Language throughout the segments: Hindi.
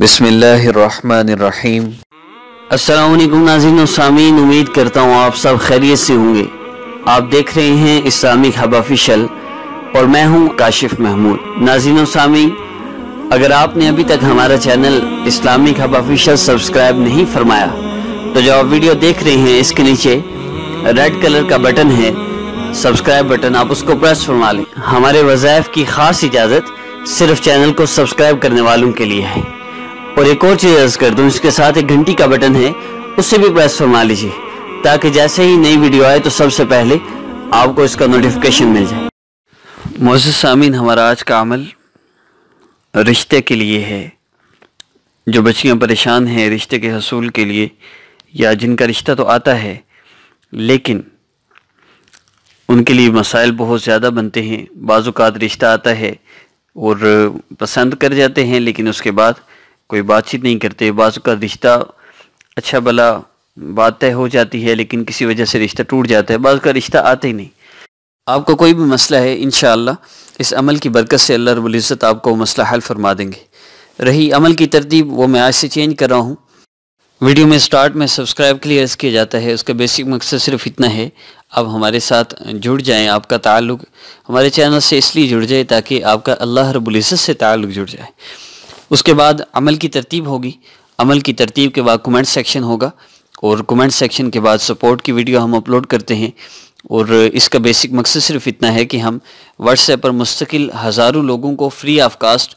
बिसमीम नाज़रीन और सामीन उम्मीद करता हूँ आप सब खैरियत से होंगे आप देख रहे हैं इस्लामिक हब ऑफिशल और मैं हूँ काशिफ महमूद और सामीन अगर आपने अभी तक हमारा channel Islamic hub official subscribe नहीं फरमाया तो जो आप वीडियो देख रहे हैं इसके नीचे रेड कलर का बटन है सब्सक्राइब बटन आप उसको प्रेस फरमा लें हमारे वज़ाइफ की ख़ास इजाज़त सिर्फ चैनल को सब्सक्राइब करने वालों के लिए है और एक और चीज़ अर्ज कर दूँ इसके साथ एक घंटी का बटन है उससे भी प्रेस फरमा लीजिए ताकि जैसे ही नई वीडियो आए तो सबसे पहले आपको इसका नोटिफिकेशन मिल जाए मोजि सामिन हमारा आज का अमल रिश्ते के लिए है जो बच्चियाँ परेशान हैं रिश्ते के हसूल के लिए या जिनका रिश्ता तो आता है लेकिन उनके लिए मसाइल बहुत ज़्यादा बनते हैं बाज़ात रिश्ता आता है और पसंद कर जाते हैं लेकिन उसके बाद कोई बातचीत नहीं करते बाजू का रिश्ता अच्छा भला बात तय हो जाती है लेकिन किसी वजह से रिश्ता टूट जाता है बाजू का रिश्ता आता ही नहीं आपका कोई भी मसला है इन इस अमल की बरकत से अल्लाह रबुल्ज़त आपको मसला हल फरमा देंगे रही अमल की तरतीब वो मैं आज से चेंज कर रहा हूँ वीडियो में स्टार्ट में सब्सक्राइब के लिए किया जाता है उसका बेसिक मकसद सिर्फ इतना है आप हमारे साथ जुड़ जाएं आपका ताल्लुक हमारे चैनल से इसलिए जुड़ जाए ताकि आपका अल्लाह रबुल्ज़त से ताल्लुक जुड़ जाए उसके बाद अमल की तरतीब होगी अमल की तरतीब के बाद कमेंट सेक्शन होगा और कमेंट सेक्शन के बाद सपोर्ट की वीडियो हम अपलोड करते हैं और इसका बेसिक मकसद सिर्फ इतना है कि हम व्हाट्सएप पर मुस्तकिल हज़ारों लोगों को फ्री ऑफ कास्ट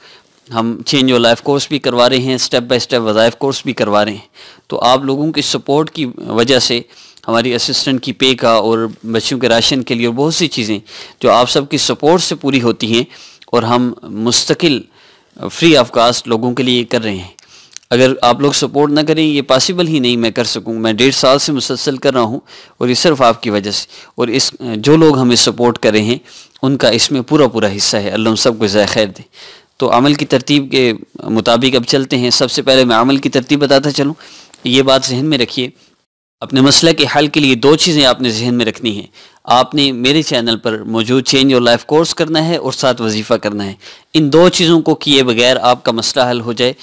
हम चेंज योर लाइफ कोर्स भी करवा रहे हैं स्टेप बाय स्टेप वज़ाइफ कोर्स भी करवा रहे हैं तो आप लोगों की सपोर्ट की वजह से हमारी असिस्टेंट की पे का और बच्चों के राशन के लिए बहुत सी चीज़ें जो आप सबकी सपोर्ट से पूरी होती हैं और हम मुस्तकिल फ्री ऑफ कास्ट लोगों के लिए कर रहे हैं अगर आप लोग सपोर्ट ना करें ये पॉसिबल ही नहीं मैं कर सकूं मैं डेढ़ साल से मुसलसल कर रहा हूं और ये सिर्फ आपकी वजह से और इस जो लोग हमें सपोर्ट कर रहे हैं उनका इसमें पूरा पूरा हिस्सा है अल्लाह सबको ज़ाय खैर दें तो अमल की तरतीब के मुताबिक अब चलते हैं सबसे पहले मैं अमल की तरतीब बताता चलूँ ये बात जहन में रखिए अपने मसले के हल के लिए दो चीज़ें आपने जहन में रखनी है आपने मेरे चैनल पर मौजूद चेंज योर लाइफ कोर्स करना है और साथ वजीफ़ा करना है इन दो चीज़ों को किए बगैर आपका मसला हल हो जाए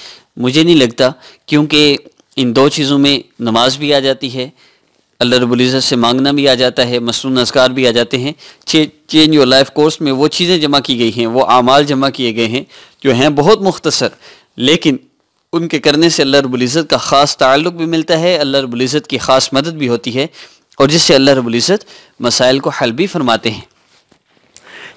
मुझे नहीं लगता क्योंकि इन दो चीज़ों में नमाज भी आ जाती है अल्लाह रबुल्ज़त से मांगना भी आ जाता है मसनू असकार भी आ जाते हैं चेंज योर लाइफ कोर्स में वो चीज़ें जमा की गई हैं वो आमाल जमा किए गए हैं जो हैं बहुत मुख्तसर लेकिन उनके करने से अल्लाह रबुल्ज़त का ख़ास ताल्लुक भी मिलता है अल्लाह रबुल्ज़त की ख़ास मदद भी होती है और जिससे अल्लाह रबुल्ज़त मसाइल को हल भी फरमाते हैं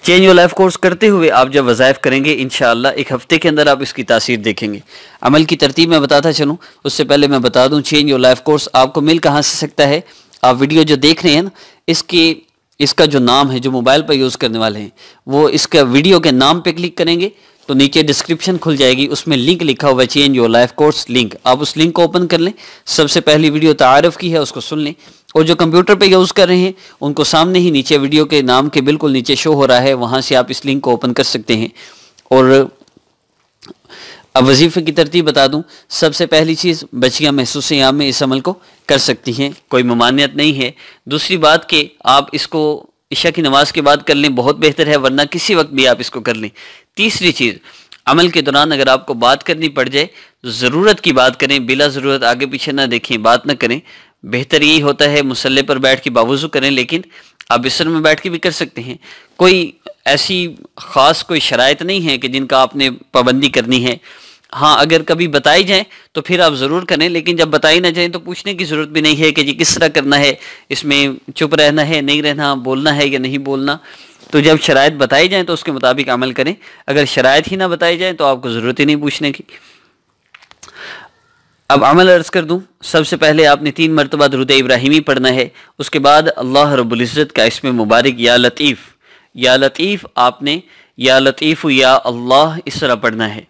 चेंज योर लाइफ कोर्स करते हुए आप जब वज़ायफ़ करेंगे इन एक हफ़्ते के अंदर आप इसकी तासीर देखेंगे अमल की तरतीब मैं बताता चलूँ उससे पहले मैं बता दूँ चेंज योर लाइफ कोर्स आपको मिल कहाँ से सकता है आप वीडियो जो देख रहे हैं ना इसके इसका जो नाम है जो मोबाइल पर यूज़ करने वाले हैं वो इसका वीडियो के नाम पर क्लिक करेंगे तो नीचे डिस्क्रिप्शन खुल जाएगी उसमें लिंक लिखा हुआ है change your life course link आप उस लिंक को ओपन कर लें सबसे पहली वीडियो तारफ़ की है उसको सुन लें और जो कंप्यूटर पे यूज़ कर रहे हैं उनको सामने ही नीचे वीडियो के नाम के बिल्कुल नीचे शो हो रहा है वहाँ से आप इस लिंक को ओपन कर सकते हैं और अब वजीफ़े की तरतीब बता दूं सबसे पहली चीज़ बचियाँ महसूस याम में इस अमल को कर सकती हैं कोई ममानियत नहीं है दूसरी बात कि आप इसको इशा की नमाज के बाद कर लें बहुत बेहतर है वरना किसी वक्त भी आप इसको कर लें तीसरी चीज़ अमल के दौरान अगर आपको बात करनी पड़ जाए तो ज़रूरत की बात करें बिला ज़रूरत आगे पीछे ना देखें बात ना करें बेहतर यही होता है मुसल्ले पर बैठ के बावजू करें लेकिन आप बिस्तर में बैठ के भी कर सकते हैं कोई ऐसी ख़ास कोई शराइ नहीं है कि जिनका आपने पाबंदी करनी है हाँ अगर कभी बताई जाए तो फिर आप ज़रूर करें लेकिन जब बताई ना जाए तो पूछने की ज़रूरत भी नहीं है कि जी किस तरह करना है इसमें चुप रहना है नहीं रहना बोलना है या नहीं बोलना तो जब शराय बताई जाए तो उसके मुताबिक अमल करें अगर शरात ही ना बताई जाए तो आपको ज़रूरत ही नहीं पूछने की अब अमल अर्ज कर दूँ सबसे पहले आपने तीन मरतबा दरुद इब्राहिमी पढ़ना है उसके बाद अल्लाह रबुल्ज़त का इसमें मुबारक या लतीफ़ या लतीफ़ आपने या लतीफ़ या अल्लाह इस तरह पढ़ना है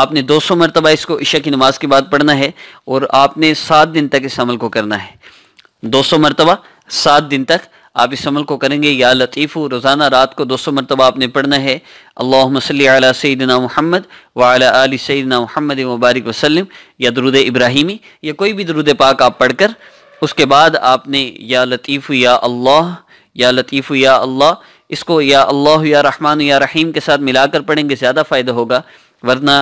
आपने 200 मरतबा इसको इशा की नमाज के बाद पढ़ना है और आपने सात दिन तक इस अमल को करना है दो सौ मरतबा सात दिन तक आप इस अमल को करेंगे या लतीफ़ू रोज़ाना रात को दो सौ मरतबा आपने पढ़ना है अल्लाह सल सदना महमद वाल सदना महमद मुबारक वसलम या दरुद इब्राहिमी या कोई भी दरुद पाक आप पढ़कर उसके बाद आपने या लतीफ़ या अल्लाह या लतीफ़ या अल्लाह इसको या अल्लाह या रहमान या रहीम के साथ मिलाकर पढ़ेंगे ज़्यादा फ़ायदा होगा वरना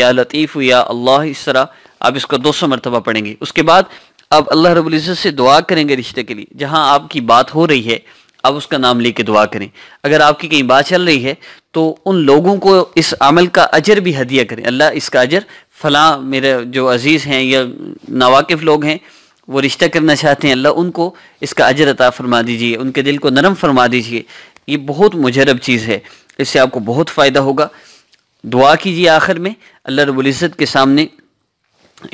या लतीफ़ या अल्लाह इस तरह आप इसको दो सौ मरतबा पढ़ेंगे उसके बाद आप अल्लाह रबुल्ज़त से दुआ करेंगे रिश्ते के लिए जहाँ आपकी बात हो रही है आप उसका नाम लेके दुआ करें अगर आपकी कहीं बात चल रही है तो उन लोगों को इस अमल का अजर भी हदिया करें अल्लाह इसका अजर फला मेरे जो अज़ीज़ हैं या नावाकिफ़ लोग हैं वो रिश्ता करना चाहते हैं अल्लाह उनको इसका अजर अता फरमा दीजिए उनके दिल को नरम फरमा दीजिए ये बहुत मुजरब चीज़ है इससे आपको बहुत फ़ायदा होगा दुआ कीजिए आखिर में अल्लाह रबुल्ज़त के सामने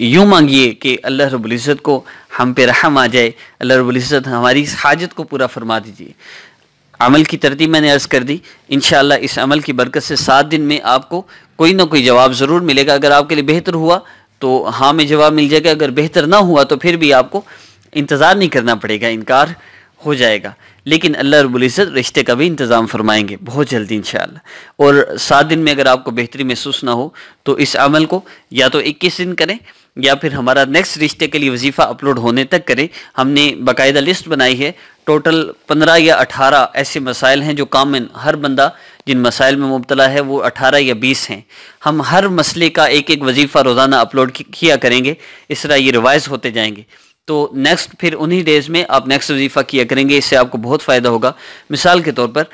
यूँ मांगिए कि अल्लाह रबुल्ज़त को हम पे रहम आ जाए अल्लाह रबुल्ज़त हमारी इस हाजत को पूरा फरमा दीजिए अमल की तरतीब मैंने अर्ज़ कर दी इन इस अमल की बरकत से सात दिन में आपको कोई ना कोई जवाब ज़रूर मिलेगा अगर आपके लिए बेहतर हुआ तो हाँ में जवाब मिल जाएगा अगर बेहतर ना हुआ तो फिर भी आपको इंतज़ार नहीं करना पड़ेगा इनकार हो जाएगा लेकिन अल्लाह रबुल्ज़त रिश्ते का भी इंतज़ाम फरमाएंगे बहुत जल्दी इन और सात दिन में अगर आपको बेहतरी महसूस ना हो तो इस अमल को या तो इक्कीस दिन करें या फिर हमारा नेक्स्ट रिश्ते के लिए वजीफ़ा अपलोड होने तक करें हमने बाकायदा लिस्ट बनाई है टोटल पंद्रह या अठारह ऐसे मसाइल हैं जो कामन हर बंदा जिन मसाइल में मुबतला है वो अठारह या बीस हैं हम हर मसले का एक एक वजीफ़ा रोज़ाना अपलोड किया करेंगे इस तरह ये रिवाइज़ होते जाएंगे तो नेक्स्ट फिर उन्हीं डेज में आप नेक्स्ट वजीफ़ा किया करेंगे इससे आपको बहुत फ़ायदा होगा मिसाल के तौर पर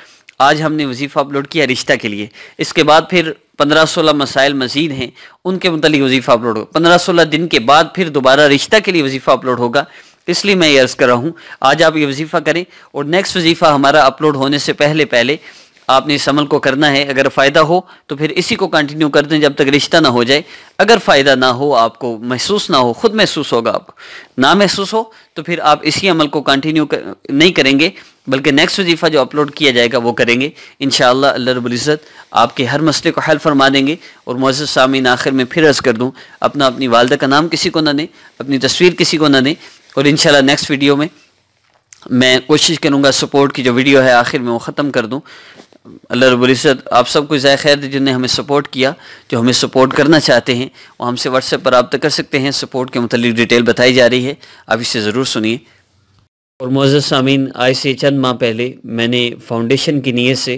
आज हमने वजीफ़ा अपलोड किया रिश्ता के लिए इसके बाद फिर पंद्रह सोलह मसाइल मजीद हैं उनके मतलब वजीफ़ा अपलोड होगा पंद्रह सोलह दिन के बाद फिर दोबारा रिश्ता के लिए वजीफ़ा अपलोड होगा इसलिए मैं ये अर्ज़ कर रहा हूँ आज आप ये वजीफ़ा करें और नेक्स्ट वजीफ़ा हमारा अपलोड होने से पहले पहले आपने इस अमल को करना है अगर फ़ायदा हो तो फिर इसी को कंटिन्यू कर दें जब तक रिश्ता ना हो जाए अगर फ़ायदा ना हो आपको महसूस ना हो खुद महसूस होगा आपको ना महसूस हो तो फिर आप इसी अमल को कंटिन्यू कर, नहीं करेंगे बल्कि नेक्स्ट वजीफ़ा जो अपलोड किया जाएगा वो करेंगे इन अल्लाह रबुल्ज़त आपके हर मसले को हल फरमा देंगे और मज़ सामीन आखिर में फिर अर्ज़ कर दूँ अपना अपनी वालदा का नाम किसी को ना दें अपनी तस्वीर किसी को ना दें और इन नेक्स्ट वीडियो में मैं कोशिश करूँगा सपोर्ट की जो वीडियो है आखिर में वो ख़त्म कर दूँ अल्लाह रबुल्ज़त आप सबको ज़ाय खैर जिनने हमें सपोर्ट किया जो हमें सपोर्ट करना चाहते हैं वो हमसे व्हाट्सएप पर रब्ता कर सकते हैं सपोर्ट के मतलब डिटेल बताई जा रही है आप इसे ज़रूर सुनिए और मोज़ सामीन आज से चंद माह पहले मैंने फाउंडेशन की नीयत से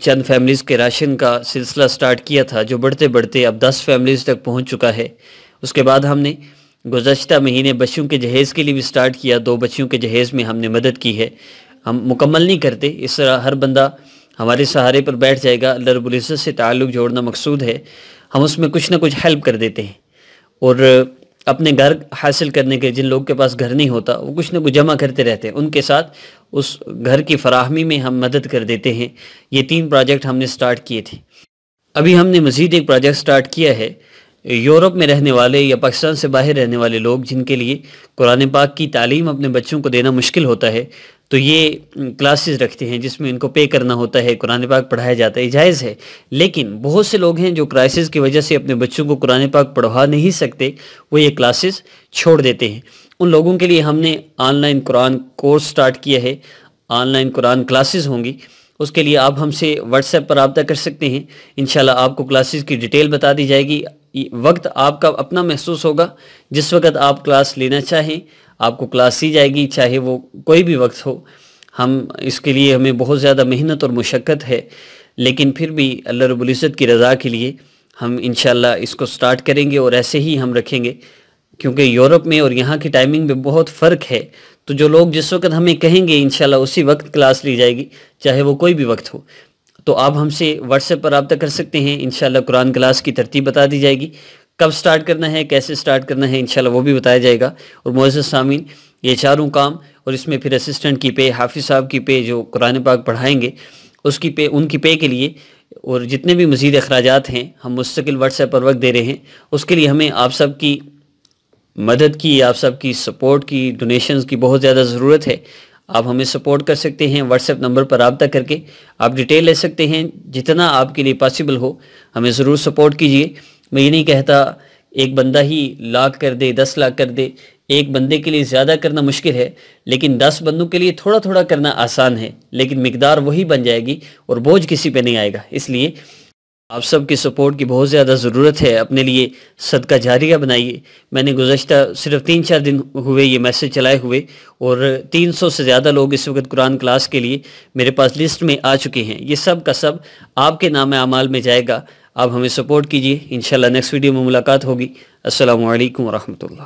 चंद फैमिलीज़ के राशन का सिलसिला स्टार्ट किया था जो बढ़ते बढ़ते अब दस फैमिलीज़ तक पहुँच चुका है उसके बाद हमने गुजशत महीने बच्चियों के जहेज़ के लिए भी स्टार्ट किया दो बच्चियों के जहेज़ में हमने मदद की है हम मुकम्मल नहीं करते इस तरह हर बंदा हमारे सहारे पर बैठ जाएगा अल्लाह रबुल्ज़त से ताल्लुक़ जोड़ना मकसूद है हम उसमें कुछ ना कुछ हेल्प कर देते हैं और अपने घर हासिल करने के जिन लोग के पास घर नहीं होता वो कुछ ना कुछ जमा करते रहते हैं उनके साथ उस घर की फराहमी में हम मदद कर देते हैं ये तीन प्रोजेक्ट हमने स्टार्ट किए थे अभी हमने मज़ीद एक प्रोजेक्ट स्टार्ट किया है यूरोप में रहने वाले या पाकिस्तान से बाहर रहने वाले लोग जिनके लिए कुरान पाक की तालीम अपने बच्चों को देना मुश्किल होता है तो ये क्लासेस रखते हैं जिसमें इनको पे करना होता है कुरान पाक पढ़ाया जाता है जायज़ है लेकिन बहुत से लोग हैं जो क्राइसिस की वजह से अपने बच्चों को कुरान पाक पढ़वा नहीं सकते वो ये क्लासेस छोड़ देते हैं उन लोगों के लिए हमने ऑनलाइन कुरान कोर्स स्टार्ट किया है ऑनलाइन कुरान क्लासेस होंगी उसके लिए आप हमसे व्हाट्सएप पर रबता कर सकते हैं इन आपको क्लासेज की डिटेल बता दी जाएगी वक्त आपका अपना महसूस होगा जिस वक्त आप क्लास लेना चाहें आपको क्लास ही जाएगी चाहे वो कोई भी वक्त हो हम इसके लिए हमें बहुत ज़्यादा मेहनत और मशक्क़त है लेकिन फिर भी अल्लाह रबुल्ज़त की रज़ा के लिए हम इन इसको स्टार्ट करेंगे और ऐसे ही हम रखेंगे क्योंकि यूरोप में और यहाँ की टाइमिंग में बहुत फ़र्क है तो जो लोग जिस वक्त हमें कहेंगे इन उसी वक्त क्लास ली जाएगी चाहे वो कोई भी वक्त हो तो आप हमसे व्हाट्सएप पर रबता कर सकते हैं इन कुरान क्लास की तरतीब बता दी जाएगी कब स्टार्ट करना है कैसे स्टार्ट करना है इन वो भी बताया जाएगा और मोज़ सामीन ये चारों काम और इसमें फिर असिस्टेंट की पे हाफिज़ साहब की पे जो कुरान पाक पढ़ाएंगे उसकी पे उनकी पे के लिए और जितने भी मज़ीद अखराज हैं हम मुस्तकिल व्हाट्सएप पर वक्त दे रहे हैं उसके लिए हमें आप सब की मदद की आप सब की सपोर्ट की डोनेशंस की बहुत ज़्यादा ज़रूरत है आप हमें सपोर्ट कर सकते हैं व्हाट्सएप नंबर पर रबता करके आप डिटेल ले सकते हैं जितना आपके लिए पॉसिबल हो हमें ज़रूर सपोर्ट कीजिए मैं ये नहीं कहता एक बंदा ही लाख कर दे दस लाख कर दे एक बंदे के लिए ज़्यादा करना मुश्किल है लेकिन दस बंदों के लिए थोड़ा थोड़ा करना आसान है लेकिन मकदार वही बन जाएगी और बोझ किसी पर नहीं आएगा इसलिए आप सब की सपोर्ट की बहुत ज़्यादा ज़रूरत है अपने लिए सदका जारिया बनाइए मैंने गुजशत सिर्फ तीन चार दिन हुए ये मैसेज चलाए हुए और 300 से ज़्यादा लोग इस वक्त कुरान क्लास के लिए मेरे पास लिस्ट में आ चुके हैं ये सब का सब आपके नाम अमाल में जाएगा आप हमें सपोर्ट कीजिए इन नेक्स्ट वीडियो में मुलाकात होगी असल वरहमल